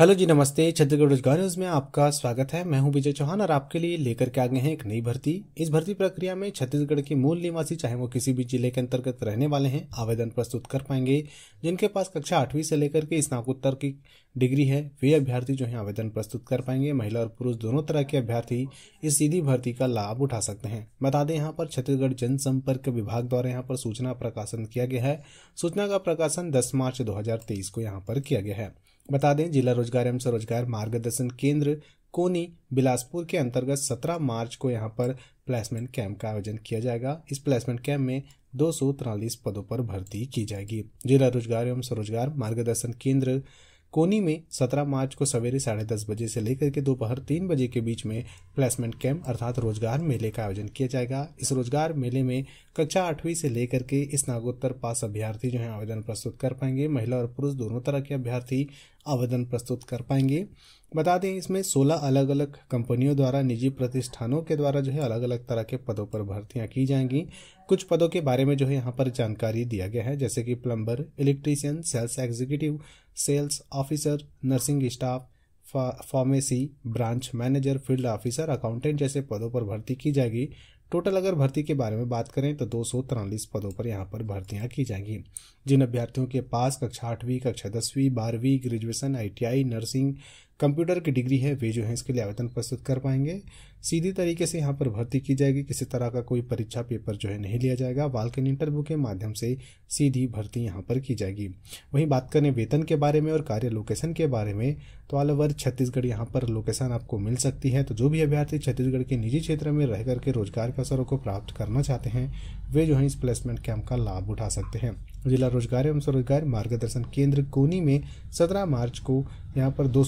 hello जी नमस्ते छत्तीसगढ़ रोजगार news में आपका स्वागत है मैं हूं विजय चौहान और आपके लिए लेकर के आगे हैं एक नई भर्ती इस भर्ती प्रक्रिया में छत्तीसगढ़ के मूल निवासी चाहे वो किसी भी जिले के अंतर्गत रहने वाले हैं आवेदन प्रस्तुत कर पाएंगे जिनके पास कक्षा आठवीं से लेकर के स्नाकोत्तर की डिग्री है वे अभ्यर्थी जो है आवेदन प्रस्तुत कर पाएंगे महिला और पुरुष दोनों तरह के अभ्यर्थी इस सीधी भर्ती का लाभ उठा सकते हैं बता दें यहाँ पर छत्तीसगढ़ जनसंपर्क विभाग द्वारा यहाँ पर सूचना प्रकाशन किया गया है सूचना का प्रकाशन दस मार्च दो को यहाँ पर किया गया है बता दें जिला रोजगार एवं स्वरोजगार मार्गदर्शन केंद्र कोनी बिलासपुर के अंतर्गत 17 मार्च को यहां पर प्लेसमेंट कैंप का आयोजन किया जाएगा इस प्लेसमेंट कैंप में दो पदों पर भर्ती की जाएगी जिला रोजगार एवं स्वरोजगार मार्गदर्शन केंद्र कोनी में 17 मार्च को सवेरे साढ़े दस बजे से लेकर के दोपहर तीन बजे के बीच में प्लेसमेंट कैंप अर्थात रोजगार मेले का आयोजन किया जाएगा इस रोजगार मेले में कक्षा आठवीं से लेकर के स्नागोत्तर पास अभ्यर्थी जो है आवेदन प्रस्तुत कर पाएंगे महिला और पुरुष दोनों तरह के अभ्यर्थी आवेदन प्रस्तुत कर पाएंगे बता दें इसमें 16 अलग अलग कंपनियों द्वारा निजी प्रतिष्ठानों के द्वारा जो है अलग अलग तरह के पदों पर भर्तियां की जाएंगी कुछ पदों के बारे में जो है यहाँ पर जानकारी दिया गया है जैसे कि plumber electrician sales executive sales officer nursing staff pharmacy branch manager field officer accountant जैसे पदों पर भर्ती की जाएगी टोटल अगर भर्ती के बारे में बात करें तो दो पदों पर यहाँ पर भर्तियाँ की जाएंगी जिन अभ्यर्थियों के पास कक्षा आठवीं कक्षा दसवीं बारहवीं ग्रेजुएशन आईटीआई नर्सिंग कंप्यूटर की डिग्री है वे जो है इसके लिए आवेदन प्रस्तुत कर पाएंगे सीधी तरीके से यहाँ पर भर्ती की जाएगी किसी तरह का कोई परीक्षा पेपर जो है नहीं लिया जाएगा वालकन इंटरव्यू के माध्यम से सीधी भर्ती यहाँ पर की जाएगी वहीं बात करें वेतन के बारे में और कार्य लोकेशन के बारे में तो ऑल ओवर छत्तीसगढ़ यहाँ पर लोकेशन आपको मिल सकती है तो जो भी अभ्यर्थी छत्तीसगढ़ के निजी क्षेत्र में रह करके रोजगार के अवसरों को प्राप्त करना चाहते हैं वे जो है इस प्लेसमेंट कैंप का लाभ उठा सकते हैं जिला रोजगार एवं स्वरोजगार मार्गदर्शन केंद्र कोनी में 17 मार्च को यहाँ पर दो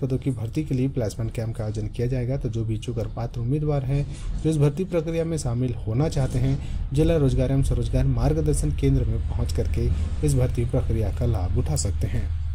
पदों की भर्ती के लिए प्लेसमेंट कैंप का आयोजन किया जाएगा तो जो भी इच्छुक पात्र उम्मीदवार हैं जो इस भर्ती प्रक्रिया में शामिल होना चाहते हैं जिला रोजगार एवं स्वरोजगार मार्गदर्शन केंद्र में पहुँच करके इस भर्ती प्रक्रिया का लाभ उठा सकते हैं